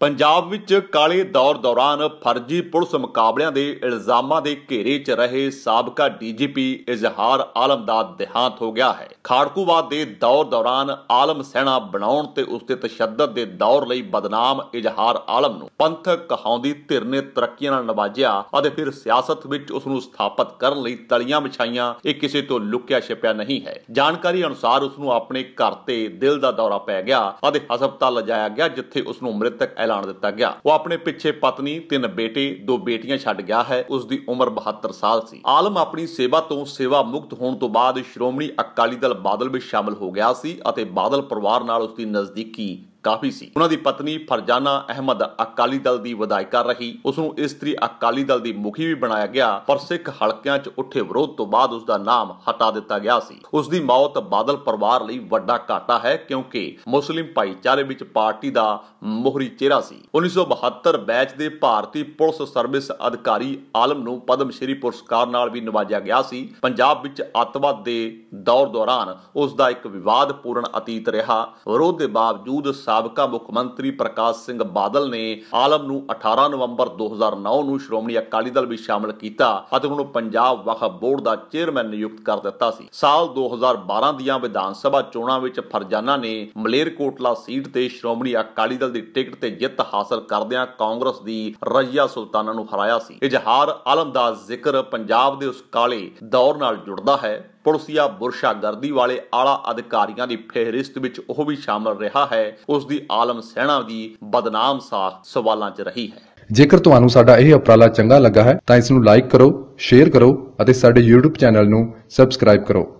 ਪੰਜਾਬ ਵਿੱਚ ਕਾਲੇ ਦੌਰ ਦੌਰਾਨ ਫਰਜ਼ੀ ਪੁਲਿਸ ਮੁਕਾਬਲਿਆਂ ਦੇ ਇਲਜ਼ਾਮਾਂ ਦੇ ਘੇਰੇ 'ਚ ਰਹੇ ਸਾਬਕਾ ਡੀਜੀਪੀ ਇਜ਼ਹਾਰ ਆਲਮ ਦਾ ਦਿਹਾਂਤ ਹੋ ਗਿਆ ਹੈ ਖਾੜਕੂਵਾਦ ਦੇ ਦੌਰ ਦੌਰਾਨ ਆਲਮ ਸੈਨਾ ਬਣਾਉਣ ਤੇ ਉਸ ਦੇ ਤਸ਼ੱਦਦ ਦੇ ਦੌਰ ਲਈ ਬਦਨਾਮ ਇਜ਼ਹਾਰ ਆਲਮ ਨੂੰ ਪੰਥਕ ਕਹਾਉਂਦੀ ਧਿਰ ਨੇ ਤਰੱਕੀਆਂ ਨਾਲ ਨਵਾਜਿਆ ਅਤੇ ਫਿਰ ਸਿਆਸਤ ਵਿੱਚ ਉਸ ਨੂੰ ਸਥਾਪਿਤ ਕਰਨ ਲਈ ਤਲੀਆਂ ਵਿਛਾਈਆਂ ਇਹ ਕਿਸੇ ਤੋਂ ਲੁਕਿਆ ਛਿਪਿਆ ਨਹੀਂ ਹੈ ਜਾਣਕਾਰੀ ਅਨੁਸਾਰ ਉਸ ਨੂੰ ਆਪਣੇ ਘਰ ਤੇ ਦਿਲ ਦਾ ਦੌਰਾ ਪੈ ਗਿਆ ਅਤੇ ਹਸਪਤਾਲ ਲਿਜਾਇਆ ਗਿਆ ਜਿੱਥੇ ਉਸ ਨੂੰ ਮ੍ਰਿਤਕ ਐਲਾਨ ਦਿੱਤਾ ਗਿਆ ਉਹ ਆਪਣੇ ਪਿੱਛੇ ਪਤਨੀ ਤਿੰਨ ਬੇਟੇ ਦੋ ਬੇਟੀਆਂ ਛੱਡ ਗਿਆ ਹੈ ਉਸ ਦੀ ਉਮਰ 72 ਸਾਲ ਸੀ ਆਲਮ ਆਪਣੀ ਸੇਵਾ ਤੋਂ ਸੇਵਾ ਮੁਕਤ ਹੋਣ ਤੋਂ ਬਾਅਦ ਸ਼੍ਰੋਮਣੀ ਅਕਾਲੀ ਦਲ ਬਾਦਲ ਵਿੱਚ ਸ਼ਾਮਲ ਹੋ ਗਿਆ ਸੀ ਅਤੇ ਬਾਦਲ ਪਰਿਵਾਰ ਨਾਲ ਉਸ ਦੀ ਨਜ਼ਦੀਕੀ ਕਾਫੀ ਸੀ ਉਹਨਾਂ ਦੀ ਪਤਨੀ ਫਰਜਾਨਾ ਅਹਿਮਦ ਅਕਾਲੀ ਦਲ ਦੀ ਵਿਧਾਇਕਾ ਰਹੀ ਉਸ ਨੂੰ ਇਸਤਰੀ ਅਕਾਲੀ ਦਲ ਦੀ ਮੁਖੀ ਵੀ ਬਣਾਇਆ ਗਿਆ ਪਰ ਸਿੱਖ ਹਲਕਿਆਂ 'ਚ ਉੱਠੇ ਵਿਰੋਧ ਤੋਂ ਬਾਅਦ ਉਸ ਦਾ ਨਾਮ ਹਟਾ ਦਿੱਤਾ ਗਿਆ ਸੀ ਉਸ ਦੀ ਮੌਤ ਬਾਦਲ ਪਰਿਵਾਰ ਲਈ ਵੱਡਾ ਘਾਟਾ ਹੈ ਕਿਉਂਕਿ ਮੁਸਲਿਮ ਭਾਈਚਾਰੇ ਵਿੱਚ ਪਾਰਟੀ ਦਾ ਮੋਹਰੀ ਚਿਹਰਾ ਸੀ 1972 ਬੈਚ ਦੇ ਭਾਰਤੀ ਪੁਲਿਸ ਸਰਵਿਸ ਅਧਿਕਾਰੀ ਆਲਮ ਨੂੰ ਪਦਮ ਸ਼੍ਰੀ ਪੁਰਸਕਾਰ ਨਾਲ ਵੀ ਨਿਵਾਜਿਆ ਗਿਆ ਸੀ ਪੰਜਾਬ ਵਿੱਚ ਅੱਤਵਾਦ ਦੇ ਦੌਰ ਦੌਰਾਨ ਉਸ ਦਾ ਇੱਕ ਵਿਵਾਦਪੂਰਨ ਅਤੀਤ ਰਿਹਾ ਵਿਰੋਧ ਦੇ ਬਾਵਜੂਦ ਸਾਬਕਾ ਮੁੱਖ ਮੰਤਰੀ ਪ੍ਰਕਾਸ਼ ਸਿੰਘ ਬਾਦਲ ਨੇ ਆਲਮ ਨੂੰ 18 ਨਵੰਬਰ 2009 ਨੂੰ ਸ਼੍ਰੋਮਣੀ ਅਕਾਲੀ ਦਲ ਵਿੱਚ ਸ਼ਾਮਲ ਕੀਤਾ ਅਤੇ ਉਹਨੂੰ ਪੰਜਾਬ ਵਕਫ ਬੋਰਡ ਦਾ ਚੇਅਰਮੈਨ ਨਿਯੁਕਤ ਕਰ ਦਿੱਤਾ ਸੀ ਸਾਲ 2012 ਦੀਆਂ ਵਿਧਾਨ ਸਭਾ ਚੋਣਾਂ ਵਿੱਚ ਫਰਜ਼ਾਨਾ ਨੇ ਮਲੇਰਕੋਟਲਾ ਸੀਟ ਤੇ ਸ਼੍ਰੋਮਣੀ ਅਕਾਲੀ ਦਲ ਦੀ ਟਿਕਟ ਤੇ ਜਿੱਤ ਹਾਸਲ ਕਰਦਿਆਂ ਕਾਂਗਰਸ ਦੀ ਰਜੀਆ ਸੁਲਤਾਨਾ ਨੂੰ ਹਰਾਇਆ ਸੀ ਇਜ਼ਹਾਰ ਆਲਮ ਦਾ ਜ਼ਿਕਰ ਪੰਜਾਬ ਦੇ ਉਸ ਕਾਲੇ ਦੌਰ ਨਾਲ ਜੁੜਦਾ ਹੈ ਪੁਲਿਸੀਆ ਬੁਰਸ਼ਾਗਰਦੀ ਵਾਲੇ ਆਲਾ ਅਧਿਕਾਰੀਆਂ ਦੀ ਫਹਿਰਿਸਤ ਵਿੱਚ ਉਹ ਵੀ ਸ਼ਾਮਲ ਰਿਹਾ ਹੈ ਉਸ ਦੀ ਆਲਮ ਸੈਣਾ ਦੀ ਬਦਨਾਮ ਸਾਖ ਸਵਾਲਾਂ 'ਚ ਰਹੀ ਹੈ ਜੇਕਰ ਤੁਹਾਨੂੰ ਸਾਡਾ ਇਹ ਉਪਰਾਲਾ ਚੰਗਾ ਲੱਗਾ ਹੈ ਤਾਂ ਇਸ ਨੂੰ ਲਾਈਕ ਕਰੋ ਸ਼ੇਅਰ ਕਰੋ ਅਤੇ ਸਾਡੇ YouTube ਚੈਨਲ ਨੂੰ ਸਬਸਕ੍ਰਾਈਬ ਕਰੋ